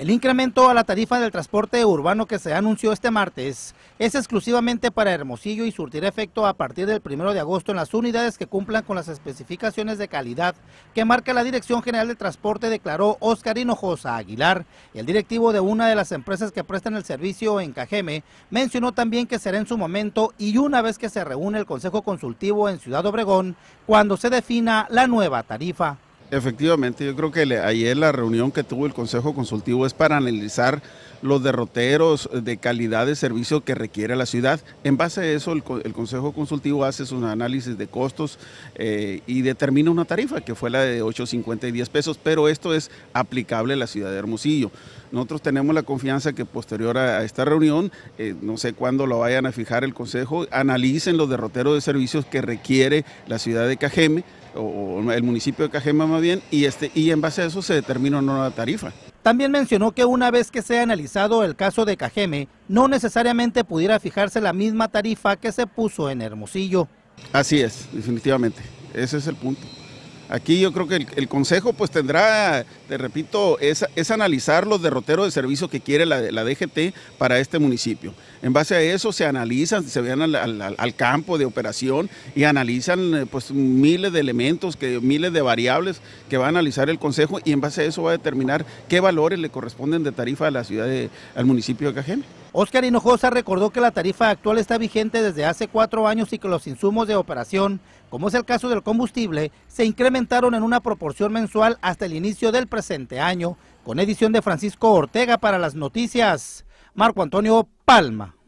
El incremento a la tarifa del transporte urbano que se anunció este martes es exclusivamente para Hermosillo y surtirá efecto a partir del 1 de agosto en las unidades que cumplan con las especificaciones de calidad que marca la Dirección General de Transporte, declaró Oscar Hinojosa Aguilar. El directivo de una de las empresas que prestan el servicio en Cajeme mencionó también que será en su momento y una vez que se reúne el Consejo Consultivo en Ciudad Obregón cuando se defina la nueva tarifa. Efectivamente, yo creo que ayer la reunión que tuvo el Consejo Consultivo es para analizar los derroteros de calidad de servicio que requiere la ciudad. En base a eso, el, Consejo Consultivo hace sus análisis de costos eh, y determina una tarifa que fue la de 8,50 y 10 pesos, pero esto es aplicable a la ciudad de Hermosillo. Nosotros tenemos la confianza que posterior a, esta reunión, eh, no sé cuándo lo vayan a fijar el Consejo, analicen los derroteros de servicios que requiere la ciudad de Cajeme o, el municipio de Cajeme más bien, y, este, y en base a eso se determina una nueva tarifa. También mencionó que una vez que sea analizado el caso de Cajeme, no necesariamente pudiera fijarse la misma tarifa que se puso en Hermosillo. Así es, definitivamente. Ese es el punto. Aquí yo creo que el, Consejo pues tendrá, te repito, es, analizar los derroteros de servicio que quiere la, DGT para este municipio. En base a eso se analizan, se vean al, campo de operación y analizan eh, pues miles de elementos, que, miles de variables que va a analizar el Consejo y en base a eso va a determinar qué valores le corresponden de tarifa a la ciudad, al municipio de Cajeme. Oscar Hinojosa recordó que la tarifa actual está vigente desde hace cuatro años y que los insumos de operación, como es el caso del combustible, se incrementaron en una proporción mensual hasta el inicio del presente año, con edición de Francisco Ortega para las noticias. Marco Antonio Palma.